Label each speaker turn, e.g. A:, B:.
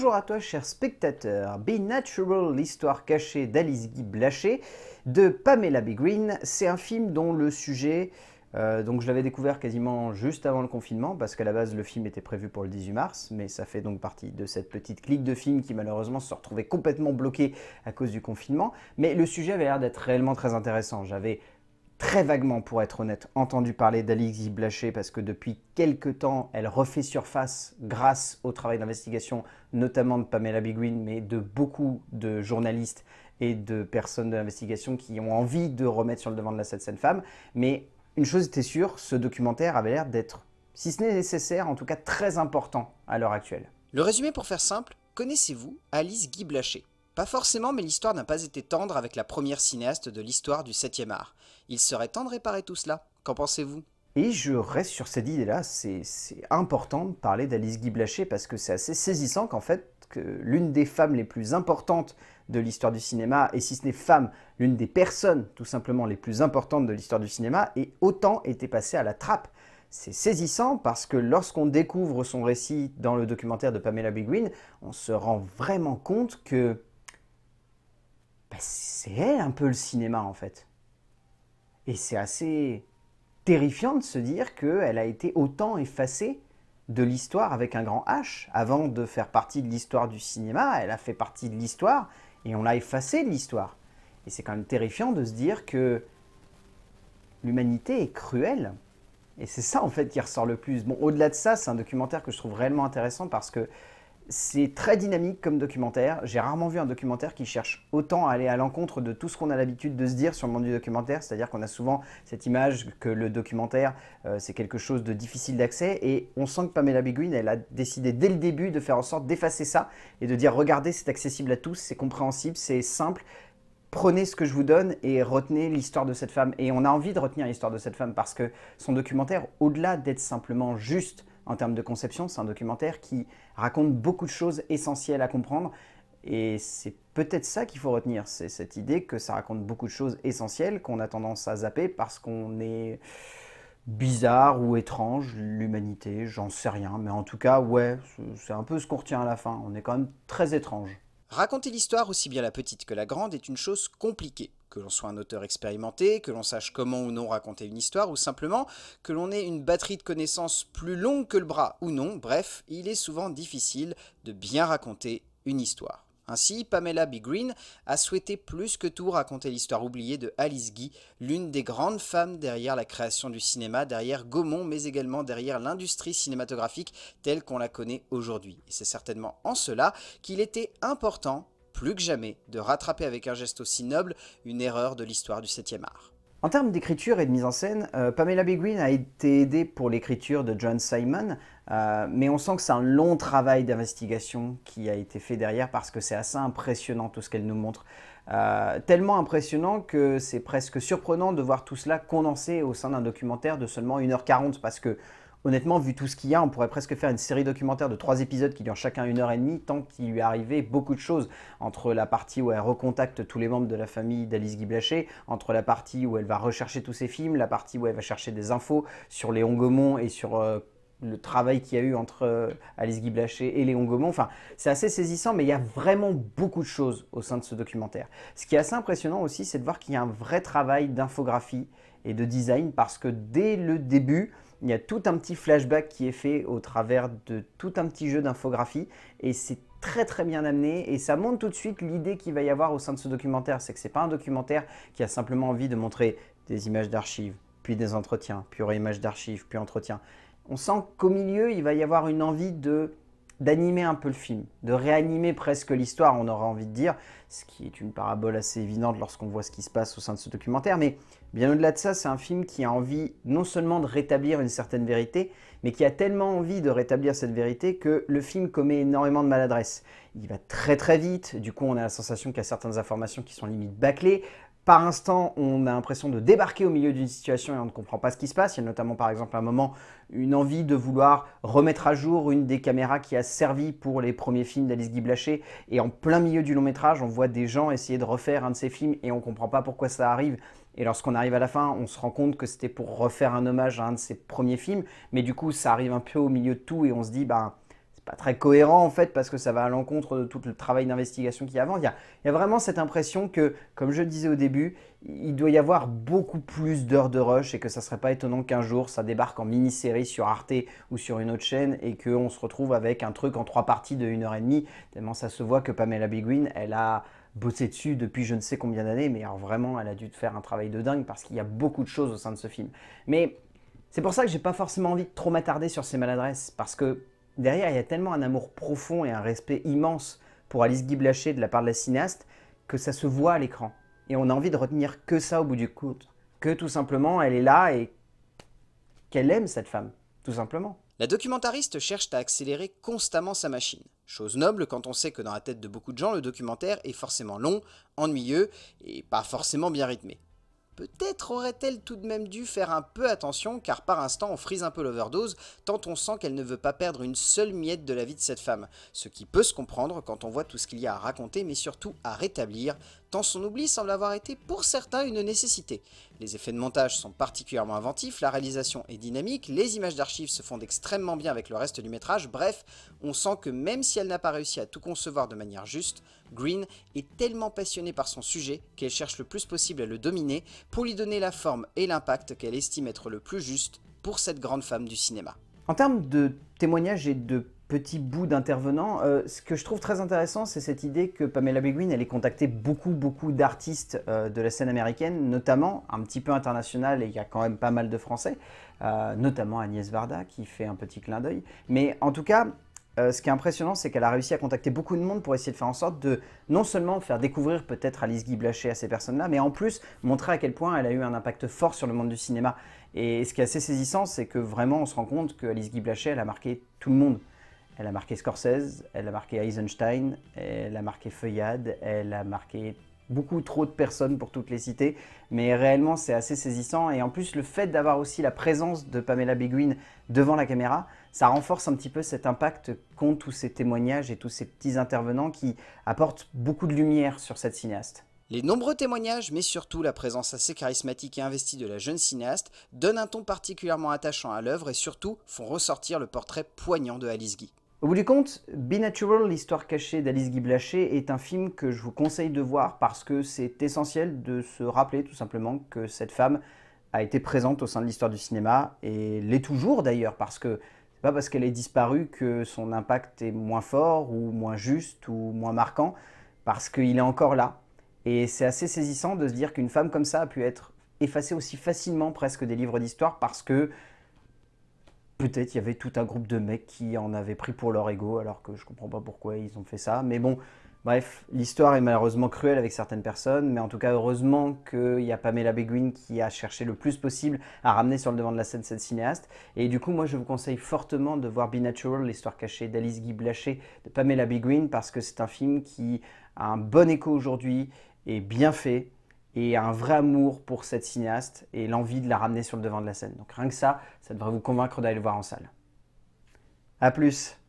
A: Bonjour à toi, cher spectateur. Be Natural, l'histoire cachée d'Alice Guy Blaché de Pamela B. Green. C'est un film dont le sujet. Euh, donc je l'avais découvert quasiment juste avant le confinement parce qu'à la base le film était prévu pour le 18 mars mais ça fait donc partie de cette petite clique de films qui malheureusement se retrouvait complètement bloquée à cause du confinement mais le sujet avait l'air d'être réellement très intéressant. J'avais très vaguement, pour être honnête, entendu parler guy Blacher parce que depuis quelques temps, elle refait surface grâce au travail d'investigation, notamment de Pamela Bigwin, mais de beaucoup de journalistes et de personnes de l'investigation qui ont envie de remettre sur le devant de la scène femme. Mais une chose était sûre, ce documentaire avait l'air d'être, si ce n'est nécessaire, en tout cas très important à l'heure actuelle. Le résumé pour faire simple, connaissez-vous Alice Guy Blacher pas forcément, mais l'histoire n'a pas été tendre avec la première cinéaste de l'histoire du 7e art. Il serait temps de réparer tout cela. Qu'en pensez-vous et je reste sur cette idée-là, c'est important de parler d'Alice Guy Blaché parce que c'est assez saisissant qu'en fait, que l'une des femmes les plus importantes de l'histoire du cinéma, et si ce n'est femme, l'une des personnes tout simplement les plus importantes de l'histoire du cinéma, ait autant été passée à la trappe. C'est saisissant parce que lorsqu'on découvre son récit dans le documentaire de Pamela Bigwin, on se rend vraiment compte que c'est elle un peu le cinéma en fait. Et c'est assez terrifiant de se dire qu'elle a été autant effacée de l'histoire avec un grand H. Avant de faire partie de l'histoire du cinéma, elle a fait partie de l'histoire et on l'a effacée de l'histoire. Et c'est quand même terrifiant de se dire que l'humanité est cruelle. Et c'est ça en fait qui ressort le plus. Bon, au-delà de ça, c'est un documentaire que je trouve réellement intéressant parce que c'est très dynamique comme documentaire. J'ai rarement vu un documentaire qui cherche autant à aller à l'encontre de tout ce qu'on a l'habitude de se dire sur le monde du documentaire. C'est-à-dire qu'on a souvent cette image que le documentaire, euh, c'est quelque chose de difficile d'accès. Et on sent que Pamela Biguine, elle a décidé dès le début de faire en sorte d'effacer ça et de dire regardez, c'est accessible à tous, c'est compréhensible, c'est simple prenez ce que je vous donne et retenez l'histoire de cette femme. Et on a envie de retenir l'histoire de cette femme parce que son documentaire, au-delà d'être simplement juste en termes de conception. C'est un documentaire qui raconte beaucoup de choses essentielles à comprendre. Et c'est peut-être ça qu'il faut retenir, c'est cette idée que ça raconte beaucoup de choses essentielles qu'on a tendance à zapper parce qu'on est bizarre ou étrange, l'humanité, j'en sais rien, mais en tout cas, ouais, c'est un peu ce qu'on retient à la fin, on est quand même très étrange. Raconter l'histoire aussi bien la petite que la grande est une chose compliquée que l'on soit un auteur expérimenté, que l'on sache comment ou non raconter une histoire, ou simplement que l'on ait une batterie de connaissances plus longue que le bras ou non, bref, il est souvent difficile de bien raconter une histoire. Ainsi, Pamela B. Green a souhaité plus que tout raconter l'histoire oubliée de Alice Guy, l'une des grandes femmes derrière la création du cinéma, derrière Gaumont, mais également derrière l'industrie cinématographique telle qu'on la connaît aujourd'hui. Et c'est certainement en cela qu'il était important plus que jamais de rattraper avec un geste aussi noble une erreur de l'histoire du 7e art. En termes d'écriture et de mise en scène, euh, Pamela Beguin a été aidée pour l'écriture de John Simon, euh, mais on sent que c'est un long travail d'investigation qui a été fait derrière parce que c'est assez impressionnant tout ce qu'elle nous montre. Euh, tellement impressionnant que c'est presque surprenant de voir tout cela condensé au sein d'un documentaire de seulement 1h40 parce que honnêtement, vu tout ce qu'il y a, on pourrait presque faire une série documentaire de trois épisodes qui durent chacun une heure et demie, tant qu'il lui arrivait beaucoup de choses. Entre la partie où elle recontacte tous les membres de la famille d'Alice Guy Blaché, entre la partie où elle va rechercher tous ses films, la partie où elle va chercher des infos sur Léon Gomont et sur. Euh, le travail qu'il y a eu entre euh, Alice Guy Blaché et Léon Gaumont. Enfin, c'est assez saisissant, mais il y a vraiment beaucoup de choses au sein de ce documentaire. Ce qui est assez impressionnant aussi, c'est de voir qu'il y a un vrai travail d'infographie et de design, parce que dès le début, il y a tout un petit flashback qui est fait au travers de tout un petit jeu d'infographie et c'est très très bien amené et ça montre tout de suite l'idée qu'il va y avoir au sein de ce documentaire. C'est que c'est pas un documentaire qui a simplement envie de montrer des images d'archives, puis des entretiens, puis images d'archives, puis entretiens. On sent qu'au milieu, il va y avoir une envie de d'animer un peu le film, de réanimer presque l'histoire, on aura envie de dire, ce qui est une parabole assez évidente lorsqu'on voit ce qui se passe au sein de ce documentaire, mais bien au-delà de ça, c'est un film qui a envie non seulement de rétablir une certaine vérité, mais qui a tellement envie de rétablir cette vérité que le film commet énormément de maladresse. Il va très très vite, du coup on a la sensation qu'il y a certaines informations qui sont limite bâclées, par instant, on a l'impression de débarquer au milieu d'une situation et on ne comprend pas ce qui se passe. Il y a notamment, par exemple, à un moment, une envie de vouloir remettre à jour une des caméras qui a servi pour les premiers films d'Alice Guy Blaché. Et en plein milieu du long métrage, on voit des gens essayer de refaire un de ces films et on ne comprend pas pourquoi ça arrive. Et lorsqu'on arrive à la fin, on se rend compte que c'était pour refaire un hommage à un de ses premiers films. Mais du coup, ça arrive un peu au milieu de tout et on se dit, ben, pas très cohérent en fait parce que ça va à l'encontre de tout le travail d'investigation qu'il y a avant. Il y a, vraiment cette impression que, comme je le disais au début, il doit y avoir beaucoup plus d'heures de rush et que ça serait pas étonnant qu'un jour ça débarque en mini-série sur Arte ou sur une autre chaîne et qu'on se retrouve avec un truc en trois parties de heure et demie, Tellement ça se voit que Pamela Bigwin elle a bossé dessus depuis je ne sais combien d'années, mais alors vraiment elle a dû faire un travail de dingue parce qu'il y a beaucoup de choses au sein de ce film. Mais c'est pour ça que j'ai pas forcément envie de trop m'attarder sur ces maladresses parce que derrière, il y a tellement un amour profond et un respect immense pour Alice Guy Blaché de la part de la cinéaste que ça se voit à l'écran. Et on a envie de retenir que ça au bout du compte. Que tout simplement, elle est là et qu'elle aime cette femme, tout simplement. La documentariste cherche à accélérer constamment sa machine. Chose noble quand on sait que dans la tête de beaucoup de gens, le documentaire est forcément long, ennuyeux et pas forcément bien rythmé. Peut-être aurait-elle tout de même dû faire un peu attention car par instant on frise un peu l'overdose tant on sent qu'elle ne veut pas perdre une seule miette de la vie de cette femme, ce qui peut se comprendre quand on voit tout ce qu'il y a à raconter mais surtout à rétablir tant son oubli semble avoir été pour certains une nécessité. Les effets de montage sont particulièrement inventifs, la réalisation est dynamique, les images d'archives se fondent extrêmement bien avec le reste du métrage, bref, on sent que même si elle n'a pas réussi à tout concevoir de manière juste, Green est tellement passionnée par son sujet qu'elle cherche le plus possible à le dominer pour lui donner la forme et l'impact qu'elle estime être le plus juste pour cette grande femme du cinéma. En termes de témoignages et de petit bout d'intervenant. Euh, ce que je trouve très intéressant, c'est cette idée que Pamela Beguin, elle est contactée beaucoup, beaucoup d'artistes euh, de la scène américaine, notamment un petit peu international, et il y a quand même pas mal de Français, euh, notamment Agnès Varda qui fait un petit clin d'œil. Mais en tout cas, ce qui est impressionnant, c'est qu'elle a réussi à contacter beaucoup de monde pour essayer de faire en sorte de non seulement faire découvrir peut-être Alice Guy blaché à ces personnes-là, mais en plus montrer à quel point elle a eu un impact fort sur le monde du cinéma. Et ce qui est assez saisissant, c'est que vraiment on se rend compte que Alice Guy blaché elle a marqué tout le monde. Elle a marqué Scorsese, elle a marqué Eisenstein, elle a marqué Feuillade, elle a marqué beaucoup trop de personnes pour toutes les citer, mais réellement c'est assez saisissant. Et en plus, le fait d'avoir aussi la présence de Pamela Beguin devant la caméra, ça renforce un petit peu cet impact qu'ont tous ces témoignages et tous ces petits intervenants qui apportent beaucoup de lumière sur cette cinéaste. Les nombreux témoignages, mais surtout la présence assez charismatique et investie de la jeune cinéaste, donnent un ton particulièrement attachant à l'œuvre et surtout font ressortir le portrait poignant de Alice Guy. Au bout du compte, Be Natural, l'histoire cachée d'Alice Guy Blaché, est un film que je vous conseille de voir parce que c'est essentiel de se rappeler tout simplement que cette femme a été présente au sein de l'histoire du cinéma et l'est toujours d'ailleurs parce que c'est pas parce qu'elle est disparue que son impact est moins fort ou moins juste ou moins marquant parce qu'il est encore là. Et c'est assez saisissant de se dire qu'une femme comme ça a pu être effacée aussi facilement presque des livres d'histoire parce que Peut-être il y avait tout un groupe de mecs qui en avaient pris pour leur ego, alors que je comprends pas pourquoi ils ont fait ça. Mais bon, bref, l'histoire est malheureusement cruelle avec certaines personnes, mais en tout cas heureusement qu'il y a Pamela Beguin qui a cherché le plus possible à ramener sur le devant de la scène cette cinéaste. Et du coup, moi je vous conseille fortement de voir Be Natural, l'histoire cachée d'Alice Guy Blaché, de Pamela Beguin, parce que c'est un film qui a un bon écho aujourd'hui et bien fait et un vrai amour pour cette cinéaste et l'envie de la ramener sur le devant de la scène. Donc rien que ça, ça devrait vous convaincre d'aller le voir en salle. A plus